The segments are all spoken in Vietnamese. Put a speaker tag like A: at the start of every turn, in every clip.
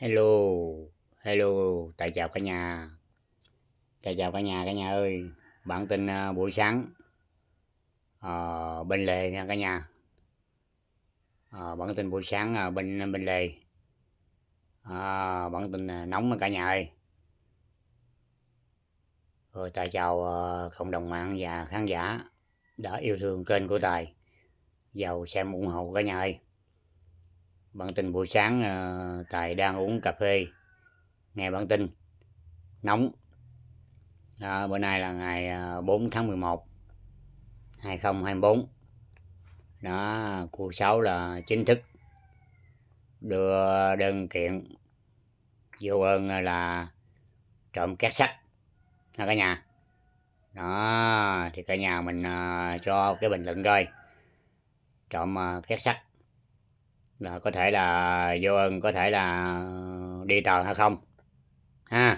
A: hello hello tại chào cả nhà tại chào cả nhà cả nhà ơi bản tin ờ, buổi sáng à, bên lề nha cả nhà à, bản tin buổi sáng bên bên lề à, bản tin nóng cả nhà ơi rồi tài chào cộng đồng mạng và khán giả đã yêu thương kênh của tài vào xem ủng hộ cả nhà ơi Bản tin buổi sáng ờ, Tài đang uống cà phê Nghe bản tin Nóng à, Bữa nay là ngày 4 ờ, tháng 11 2024 Đó Cô Sáu là chính thức Đưa đơn kiện Vô ơn là Trộm két sắt ha cả nhà Đó Thì cả nhà mình ờ, cho cái bình luận coi Trộm két sắt là có thể là vô ơn có thể là đi tờ hay không ha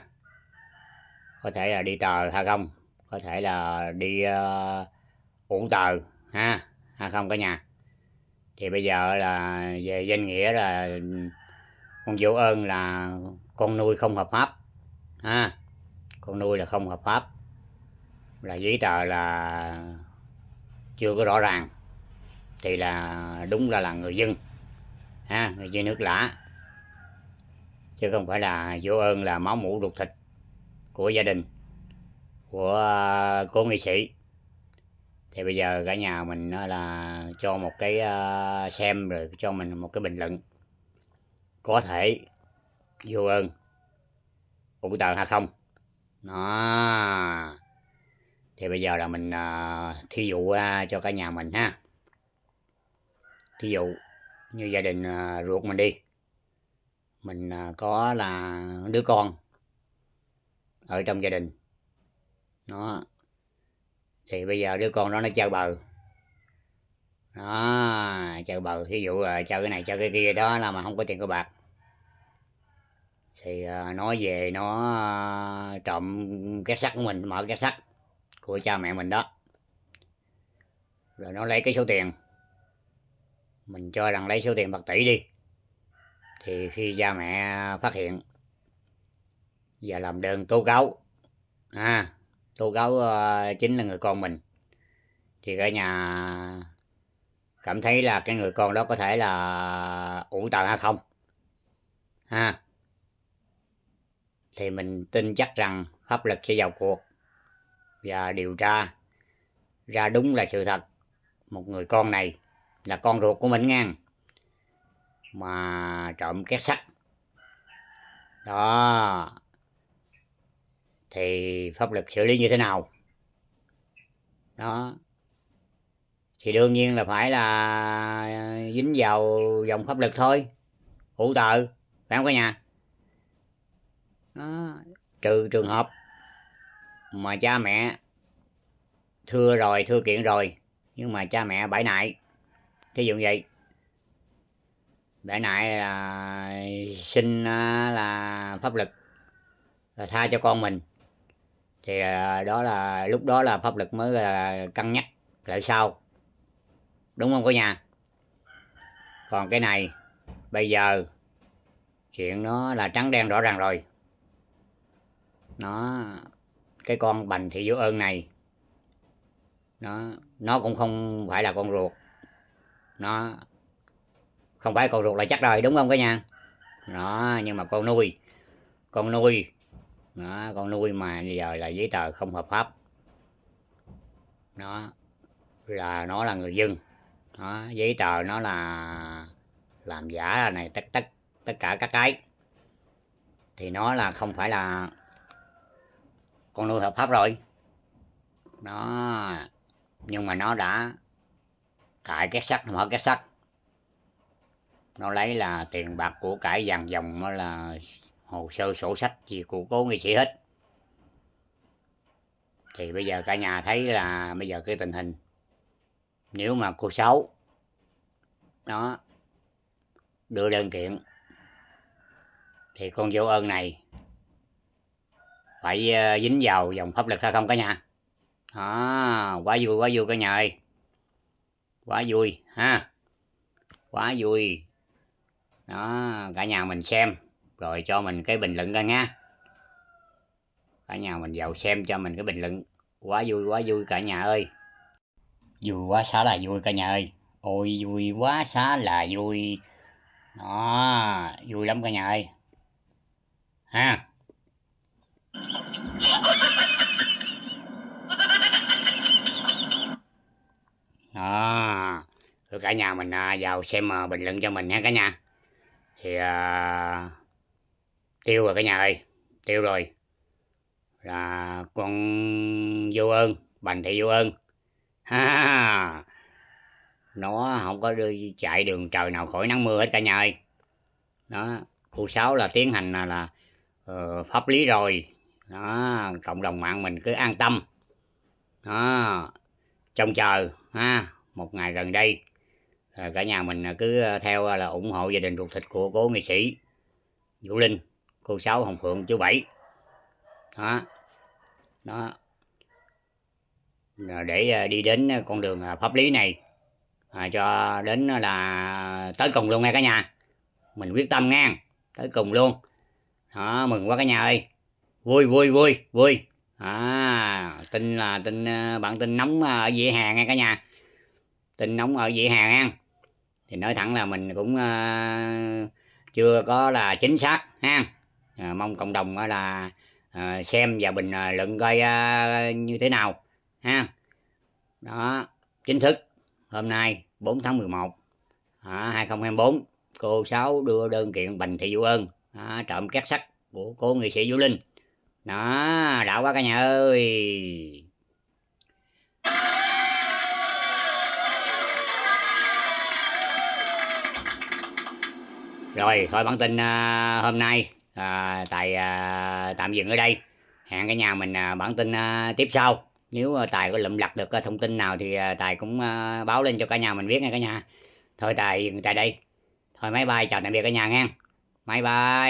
A: có thể là đi tờ hay không có thể là đi uh, uổng tờ ha hay không cả nhà thì bây giờ là về danh nghĩa là con vô ơn là con nuôi không hợp pháp ha con nuôi là không hợp pháp là giấy tờ là chưa có rõ ràng thì là đúng là là người dân ha người chơi nước lã chứ không phải là vô ơn là máu mũ ruột thịt của gia đình của cô nghị sĩ thì bây giờ cả nhà mình là cho một cái ờ, xem rồi cho mình một cái bình luận có thể vô ơn ủng tờ hay không đó thì bây giờ là mình ờ, thí dụ ờ, cho cả nhà mình ha thí dụ như gia đình à, ruột mình đi mình à, có là đứa con ở trong gia đình nó thì bây giờ đứa con đó nó chơi bờ nó chơi bờ ví dụ là chơi cái này chơi cái kia đó là mà không có tiền có bạc thì à, nó về nó trộm cái sắt của mình mở cái sắt của cha mẹ mình đó rồi nó lấy cái số tiền mình cho rằng lấy số tiền bạc tỷ đi thì khi cha mẹ phát hiện và làm đơn tố cáo à, tố cáo ờ, chính là người con mình thì cả nhà cảm thấy là cái người con đó có thể là ủ tần hay không ha à, thì mình tin chắc rằng pháp luật sẽ vào cuộc và điều tra ra đúng là sự thật một người con này là con ruột của mình ngang mà trộm két sắt đó thì pháp luật xử lý như thế nào đó thì đương nhiên là phải là dính vào dòng pháp luật thôi hữu tờ phải không cả nhà đó. trừ trường hợp mà cha mẹ thưa rồi thưa kiện rồi nhưng mà cha mẹ bãi nại thí dụ vậy đại nại là xin à, là pháp lực là tha cho con mình thì à, đó là lúc đó là pháp lực mới là cân nhắc lại sau đúng không cả nhà còn cái này bây giờ chuyện nó là trắng đen rõ ràng rồi nó cái con bành thị vô ơn này nó nó cũng không phải là con ruột nó không phải con ruột là chắc rồi đúng không cả nhà đó nhưng mà con nuôi con nuôi đó con nuôi mà bây giờ là giấy tờ không hợp pháp nó là nó là người dân đó, giấy tờ nó là làm giả này tất tất tất cả các cái thì nó là không phải là con nuôi hợp pháp rồi nó nhưng mà nó đã cải cái sắt mở cái sắt nó lấy là tiền bạc của cải dàn dòng là hồ sơ sổ sách gì của cố nghệ sĩ hết thì bây giờ cả nhà thấy là bây giờ cái tình hình nếu mà cô sáu nó đưa đơn kiện thì con vô ơn này phải ờ, dính vào dòng pháp luật hay không cả nhà à, quá vui quá vui cả nhà ơi quá vui ha quá vui đó cả nhà mình xem rồi cho mình cái bình luận ra nha cả nhà mình vào xem cho mình cái bình luận quá vui quá vui cả nhà ơi vui quá xá là vui cả nhà ơi ôi vui quá xá là vui đó vui lắm cả nhà ơi ha đó ờ, rồi cả nhà mình à, vào xem à, bình luận cho mình nha cả nhà thì à, tiêu rồi cả nhà ơi tiêu rồi là con vô ơn bành thị vô ơn ha nó không có đưa, chạy đường trời nào khỏi nắng mưa hết cả nhà ơi đó khu 6 là tiến hành à, là, là uh, pháp lý rồi đó cộng đồng mạng mình cứ an tâm đó trông chờ ha một ngày gần đây cả nhà mình à, cứ à, theo à, là ủng hộ gia đình ruột thịt của cố nghệ sĩ vũ linh cô sáu hồng phượng chú bảy đó đó để đi đến con đường pháp lý này à, cho đến là tới cùng luôn nghe cả nhà mình quyết tâm ngang tới cùng luôn đó mừng quá cả nhà ơi vui vui vui vui à, tin là tin ờ, bạn tin nóng ờ, ở dĩa hàng nha cả nhà tin nóng ở dĩa hàng ha thì nói thẳng là mình cũng ờ, chưa có là chính xác ha mong cộng đồng là xem và bình luận coi như thế nào ha đó chính thức hôm nay 4 tháng 11 à, 2024 cô sáu đưa đơn kiện Bành Thị Vũ Ơn trộm két sắt của cô nghệ sĩ Vũ Linh đó đã quá cả nhà ơi rồi thôi bản tin à, hôm nay à, tài à, tạm dừng ở đây hẹn cả nhà mình à, bản tin à, tiếp sau nếu à, tài có lụm lặt được à, thông tin nào thì à, tài cũng à, báo lên cho cả nhà mình biết nha cả nhà thôi tài dừng tại đây thôi máy bay chào tạm biệt cả nhà nha máy bay